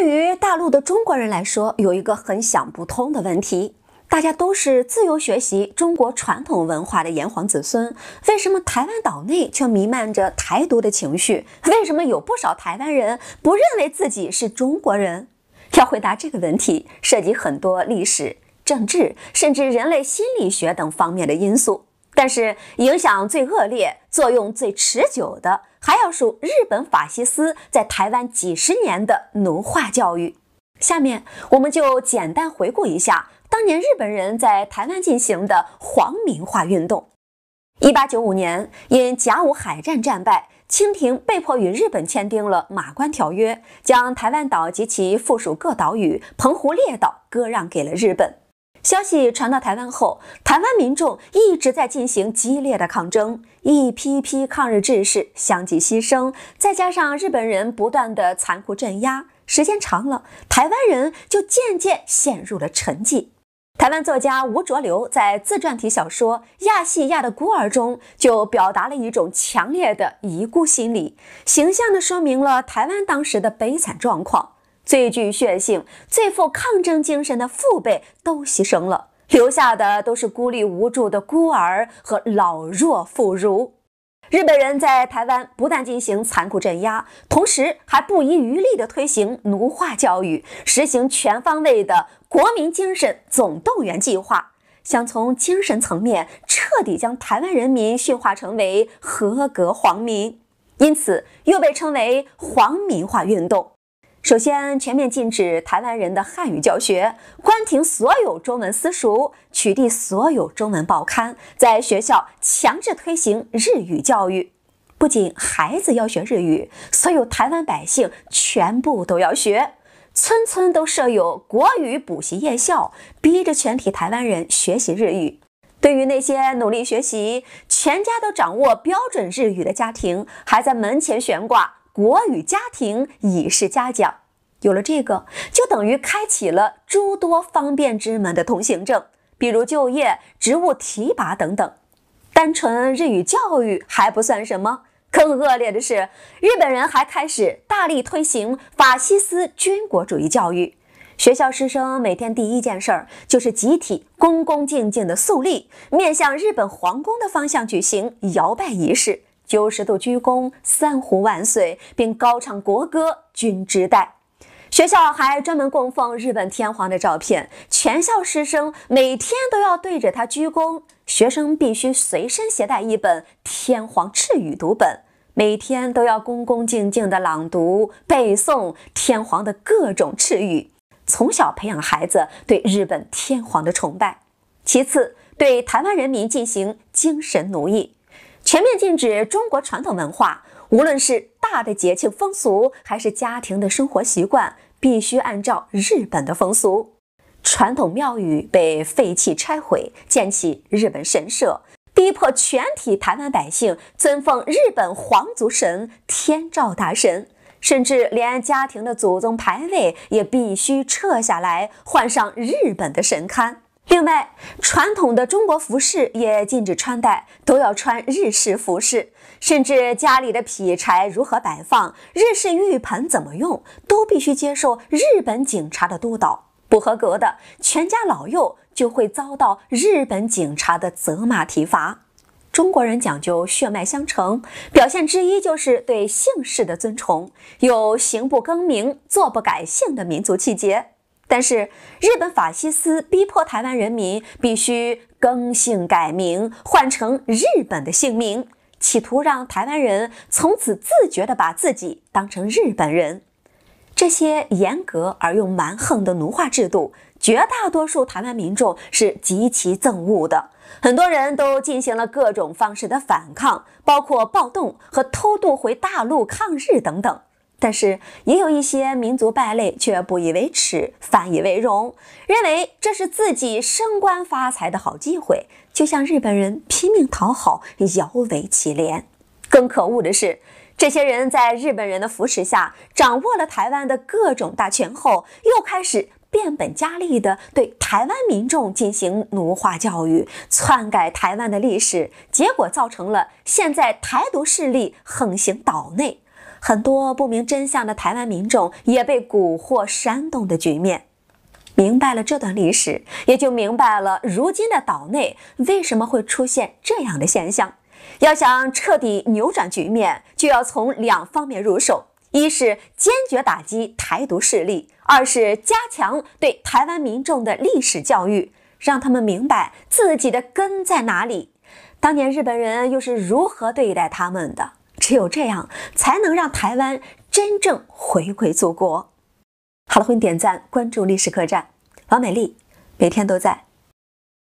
对于大陆的中国人来说，有一个很想不通的问题：大家都是自由学习中国传统文化的炎黄子孙，为什么台湾岛内却弥漫着台独的情绪？为什么有不少台湾人不认为自己是中国人？要回答这个问题，涉及很多历史、政治，甚至人类心理学等方面的因素。但是影响最恶劣、作用最持久的，还要数日本法西斯在台湾几十年的奴化教育。下面，我们就简单回顾一下当年日本人在台湾进行的“皇民化”运动。一八九五年，因甲午海战战败，清廷被迫与日本签订了《马关条约》，将台湾岛及其附属各岛屿、澎湖列岛割让给了日本。消息传到台湾后，台湾民众一直在进行激烈的抗争，一批批抗日志士相继牺牲，再加上日本人不断的残酷镇压，时间长了，台湾人就渐渐陷入了沉寂。台湾作家吴浊流在自传体小说《亚细亚的孤儿》中就表达了一种强烈的遗孤心理，形象地说明了台湾当时的悲惨状况。最具血性、最富抗争精神的父辈都牺牲了，留下的都是孤立无助的孤儿和老弱妇孺。日本人在台湾不但进行残酷镇压，同时还不遗余力地推行奴化教育，实行全方位的国民精神总动员计划，想从精神层面彻底将台湾人民驯化成为合格皇民，因此又被称为“皇民化运动”。首先，全面禁止台湾人的汉语教学，关停所有中文私塾，取缔所有中文报刊，在学校强制推行日语教育。不仅孩子要学日语，所有台湾百姓全部都要学。村村都设有国语补习夜校，逼着全体台湾人学习日语。对于那些努力学习、全家都掌握标准日语的家庭，还在门前悬挂。国语家庭以示嘉奖，有了这个，就等于开启了诸多方便之门的通行证，比如就业、职务提拔等等。单纯日语教育还不算什么，更恶劣的是，日本人还开始大力推行法西斯军国主义教育，学校师生每天第一件事儿就是集体恭恭敬敬的肃立，面向日本皇宫的方向举行摇拜仪式。九十度鞠躬，三呼万岁，并高唱国歌《君之代》。学校还专门供奉日本天皇的照片，全校师生每天都要对着他鞠躬。学生必须随身携带一本《天皇敕语》读本，每天都要恭恭敬敬地朗读背诵天皇的各种敕语，从小培养孩子对日本天皇的崇拜。其次，对台湾人民进行精神奴役。全面禁止中国传统文化，无论是大的节庆风俗，还是家庭的生活习惯，必须按照日本的风俗。传统庙宇被废弃拆毁，建起日本神社，逼迫全体台湾百姓尊奉日本皇族神天照大神，甚至连家庭的祖宗牌位也必须撤下来，换上日本的神龛。另外，传统的中国服饰也禁止穿戴，都要穿日式服饰。甚至家里的劈柴如何摆放，日式浴盆怎么用，都必须接受日本警察的督导。不合格的，全家老幼就会遭到日本警察的责骂体罚。中国人讲究血脉相承，表现之一就是对姓氏的尊崇，有行不更名，坐不改姓的民族气节。但是，日本法西斯逼迫台湾人民必须更姓改名，换成日本的姓名，企图让台湾人从此自觉地把自己当成日本人。这些严格而又蛮横的奴化制度，绝大多数台湾民众是极其憎恶的，很多人都进行了各种方式的反抗，包括暴动和偷渡回大陆抗日等等。但是也有一些民族败类却不以为耻，反以为荣，认为这是自己升官发财的好机会，就像日本人拼命讨好，摇尾乞怜。更可恶的是，这些人在日本人的扶持下，掌握了台湾的各种大权后，又开始变本加厉的对台湾民众进行奴化教育，篡改台湾的历史，结果造成了现在台独势力横行岛内。很多不明真相的台湾民众也被蛊惑煽动的局面，明白了这段历史，也就明白了如今的岛内为什么会出现这样的现象。要想彻底扭转局面，就要从两方面入手：一是坚决打击台独势力，二是加强对台湾民众的历史教育，让他们明白自己的根在哪里，当年日本人又是如何对待他们的。只有这样，才能让台湾真正回归祖国。好了，欢迎点赞关注历史客栈，王美丽每天都在。